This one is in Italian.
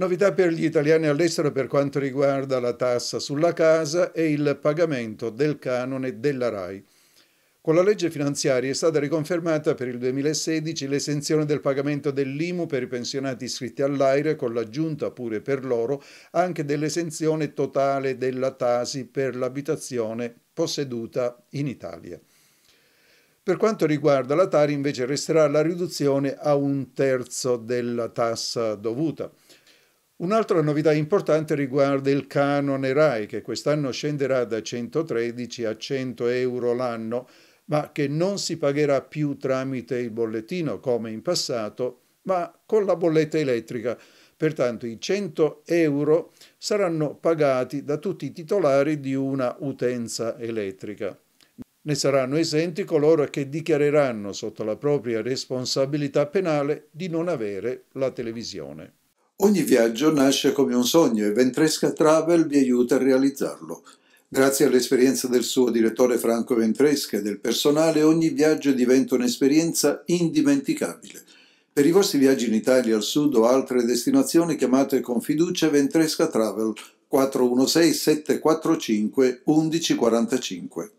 Novità per gli italiani all'estero per quanto riguarda la tassa sulla casa e il pagamento del canone della RAI. Con la legge finanziaria è stata riconfermata per il 2016 l'esenzione del pagamento dell'IMU per i pensionati iscritti all'AIRE con l'aggiunta pure per loro anche dell'esenzione totale della Tasi per l'abitazione posseduta in Italia. Per quanto riguarda la Tari invece resterà la riduzione a un terzo della tassa dovuta. Un'altra novità importante riguarda il canone RAI, che quest'anno scenderà da 113 a 100 euro l'anno, ma che non si pagherà più tramite il bollettino come in passato, ma con la bolletta elettrica. Pertanto i 100 euro saranno pagati da tutti i titolari di una utenza elettrica. Ne saranno esenti coloro che dichiareranno sotto la propria responsabilità penale di non avere la televisione. Ogni viaggio nasce come un sogno e Ventresca Travel vi aiuta a realizzarlo. Grazie all'esperienza del suo direttore Franco Ventresca e del personale, ogni viaggio diventa un'esperienza indimenticabile. Per i vostri viaggi in Italia, al sud o altre destinazioni, chiamate con fiducia Ventresca Travel 416 745 1145.